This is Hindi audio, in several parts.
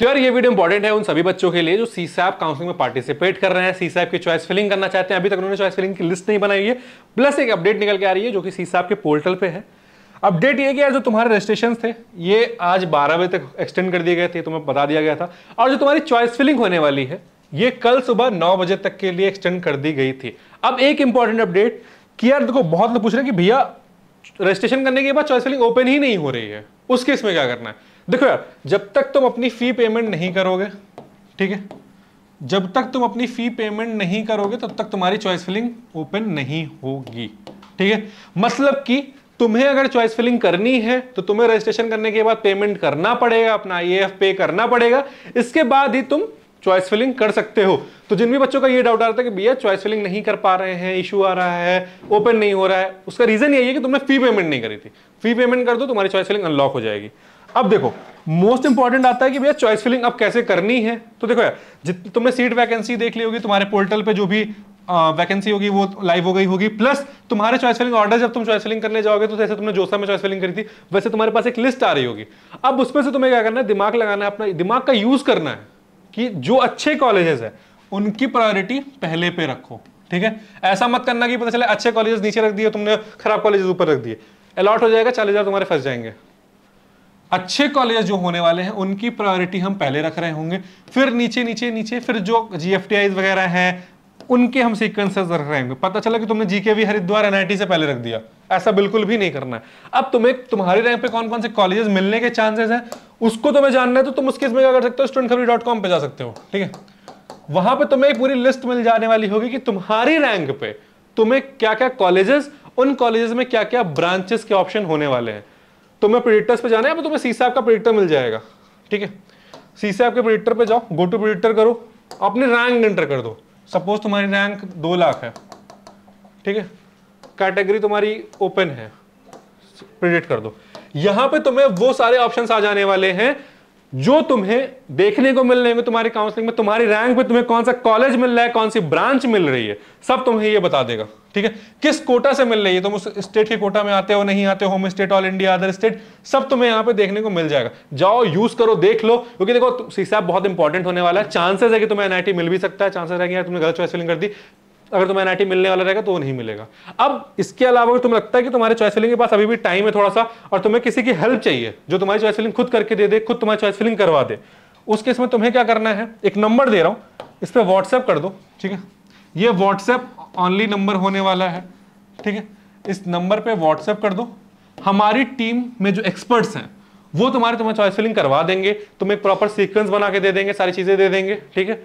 तो यार ये वीडियो इंपॉर्टेंट है उन सभी बच्चों के लिए जो सी सैप काउंसिलिंग में पार्टिसिपेट कर रहे हैं सी सैप की चॉइस फिलिंग करना चाहते हैं अभी तक उन्होंने चॉइस फिलिंग की लिस्ट नहीं बनाई है प्लस एक अपडेट निकल के आ रही है जो कि सी सैप के पोर्टल पे है अपडेट ये कि यार जो तुम्हारे रजिस्ट्रेशन थे ये आज बारह बजे तक एक्सटेंड कर दिए गए थे तुम्हें बता दिया गया था और जो तुम्हारी चॉइस फिलिंग होने वाली है ये कल सुबह नौ बजे तक के लिए एक्सटेंड कर दी गई थी अब एक इंपॉर्टेंट अपडेट कि यार देखो बहुत लोग पूछ रहे हैं कि भैया रजिस्ट्रेशन करने के बाद चॉइस फिलिंग ओपन ही नहीं हो रही है उस केस में क्या करना है देखो यार जब तक तुम अपनी फी पेमेंट नहीं करोगे ठीक है जब तक तुम अपनी फी पेमेंट नहीं करोगे तब तक तुम्हारी चॉइस फिलिंग ओपन नहीं होगी ठीक है मतलब कि तुम्हें अगर चॉइस फिलिंग करनी है तो तुम्हें रजिस्ट्रेशन करने के बाद पेमेंट करना पड़ेगा अपना आई e पे करना पड़ेगा इसके बाद ही तुम चॉइस फिलिंग कर सकते हो तो जिन भी बच्चों का ये डाउट आ रहा था कि भैया चॉइस फिलिंग नहीं कर पा रहे हैं इशू आ रहा है ओपन नहीं हो रहा है उसका रीजन यही है कि तुमने फी पेमेंट नहीं करी थी फी पेमेंट कर दो तुम्हारी चॉइस फिलिंग अनलॉक हो जाएगी अब देखो मोस्ट इंपॉर्टेंट आता है कि भैया चॉइस फिलिंग अब कैसे करनी है तो देखो यार जित तुमने सीट वैकेंसी देख ली होगी तुम्हारे पोर्टल पे जो भी वैकेंसी होगी वो लाइव हो गई होगी प्लस तुम्हारे चॉइस फिलिंग ऑर्डर जब तुम चॉइस फिलिंग करने जाओगे तो जैसे तुमने जोसा में चॉइस फिलिंग करी थी वैसे तुम्हारे पास एक लिस्ट आ रही होगी अब उसमें से तुम्हें क्या करना है दिमाग लगाना है अपना दिमाग का यूज करना है कि जो अच्छे कॉलेजेस है उनकी प्रायोरिटी पहले पे रखो ठीक है ऐसा मत करना कि पता चले अच्छे कॉलेजेस नीचे रख दिए तुमने खराब कॉलेजेस ऊपर रख दिए अलॉट हो जाएगा चालीस हजार तुम्हारे फंस जाएंगे अच्छे कॉलेज जो होने वाले हैं उनकी प्रायोरिटी हम पहले रख रहे होंगे फिर नीचे नीचे नीचे फिर जो जी वगैरह हैं उनके हम सीक्वेंसेस रख रहे होंगे पता चला कि तुमने जीके भी हरिद्वार एनआईटी से पहले रख दिया ऐसा बिल्कुल भी नहीं करना है अब तुम्हें तुम्हारी रैंक पे कौन कौन से कॉलेजेस मिलने के चांसेस हैं उसको तुम्हें जानना है तो तुम उसके इसमें क्या कर सकते हो स्टूडेंट खबरी डॉट कॉम पर जा सकते हो ठीक है वहां पर तुम्हें एक पूरी लिस्ट मिल जाने वाली होगी कि तुम्हारी रैंक पे तुम्हें क्या क्या कॉलेजेस उन कॉलेजेस में क्या क्या ब्रांचेस के ऑप्शन होने वाले हैं तुम्हें प्रिडिक्टर्स पे जाना है तुम्हें सी साहब का प्रिडिक्टर मिल जाएगा ठीक है सी साहब के प्रिडिक्टर पे जाओ गो टू प्रिडिक्टर करो अपने रैंक एंटर कर दो सपोज तुम्हारी रैंक दो लाख है ठीक है कैटेगरी तुम्हारी ओपन है प्रिडिक्ट कर दो यहां पे तुम्हें वो सारे ऑप्शंस आ जाने वाले हैं जो तुम्हें देखने को मिल रहे हैं तुम्हारी काउंसलिंग में तुम्हारी रैंक में तुम्हें कौन सा कॉलेज मिल रहा है कौन सी ब्रांच मिल रही है सब तुम्हें ये बता देगा ठीक है किस कोटा से मिल रही है तुम उस स्टेट के कोटा में आते हो नहीं आते हो home state all India other state सब तुम्हें यहां पे देखने को मिल जाएगा जाओ यूज करो देख लो क्योंकि देखो सीसा बहुत इंपॉर्टेंट होने वाला है चांसेस है कि तुम्हें एनआईटी मिल भी सकता है चांसेस है कि तुमने गलत चॉइस फिलिंग कर दी अगर तुम्हें एनआईटी मिलने वाला रहेगा तो वो नहीं मिलेगा अब इसके अलावा अगर तुम्हें लगता है कि तुम्हारे चॉइस फिलिंग के पास अभी भी टाइम है थोड़ा सा और तुम्हें किसी की हेल्प चाहिए जो तुम्हारी चॉइस फिलिंग खुद करके दे दे खुद तुम्हारी चॉइस फिलिंग करवा दे उस केस में तुम्हें क्या करना है एक नंबर दे रहा हूँ इस पर व्हाट्सएप कर दो ठीक है ये व्हाट्सएप ऑनली नंबर होने वाला है ठीक है इस नंबर पर व्हाट्सएप कर दो हमारी टीम में जो एक्सपर्ट्स हैं वो तुम्हारे तुम्हें चॉइस फिलिंग करवा देंगे तुम्हें एक प्रॉपर सीक्वेंस बना के दे देंगे सारी चीज़ें दे देंगे ठीक है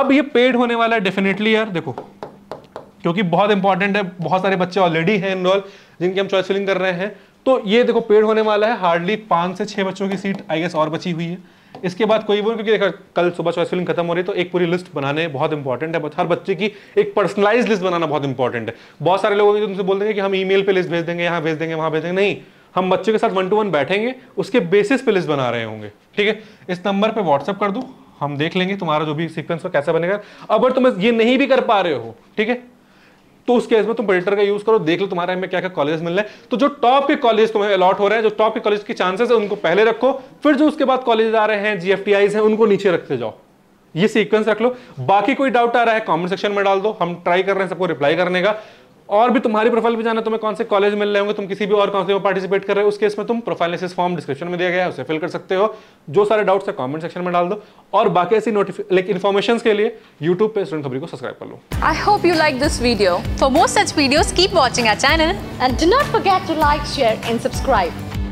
अब ये पेड होने वाला है डेफिनेटली यार देखो क्योंकि बहुत इंपॉर्टेंट है बहुत सारे बच्चे ऑलरेडी हैं इनरोल जिनकी हम चॉइस फिलिंग कर रहे हैं तो ये देखो पेड होने वाला है हार्डली पांच से छह बच्चों की सीट आई गेस और बची हुई है इसके बाद कोई भी क्योंकि देखा कल सुबह चॉइस फिलिंग खत्म हो रही है तो एक पूरी लिस्ट बनाने बहुत इंपॉर्टेंट है हर बच्चे की एक पर्सनलाइज लिस्ट बनाना बहुत इंपॉर्टेंट है बहुत सारे लोग तुमसे बोल देंगे कि हम ईमेल पे लिस्ट भेज देंगे यहाँ भेज देंगे वहां भेज देंगे नहीं हम बच्चों के साथ वन टू वन बैठेंगे उसके बेसिस पे लिस्ट बना रहे होंगे ठीक है इस नंबर पर व्हाट्सअप कर दो हम देख लेंगे तुम्हारा जो भी सीक्वेंस हो कैसा बनेगा अगर तुम ये नहीं भी कर पा रहे हो ठीक है तो उस केस में तुम प्रिंटर का यूज करो देख लो तुम्हारे में क्या क्या कॉलेज मिल रहे हैं तो जो टॉप के कॉलेज तुम्हें अलॉट हो रहे हैं जो टॉप के कॉलेज के चांसेस है उनको पहले रखो फिर जो उसके बाद कॉलेज आ रहे हैं जीएफटीआई है उनको नीचे रखते जाओ ये सीक्वेंस रख लो बाकी कोई डाउट आ रहा है कमेंट सेक्शन में डाल दो हम ट्राई कर रहे हैं सबको रिप्लाई करने का और भी तुम्हारी प्रोफाइल भी जाना तुम्हें कौन से कॉलेज मिल रहे होंगे तुम किसी भी और काउंसलिंग में पार्टिसिपेट कर रहे हो उस केस में तुम प्रोफाइल एनालिसिस फॉर्म डिस्क्रिप्शन में दिया गया है उसे फिल कर सकते हो जो सारे डाउट्स है कमेंट सेक्शन में डाल दो और बाकी ऐसी लाइक इन्फॉर्मेशन के लिए यूट्यूब पे स्टूडेंट खबरी को सब्सक्राइब कर लो I hope you like this video for more such videos keep watching our channel and do not forget to like share and subscribe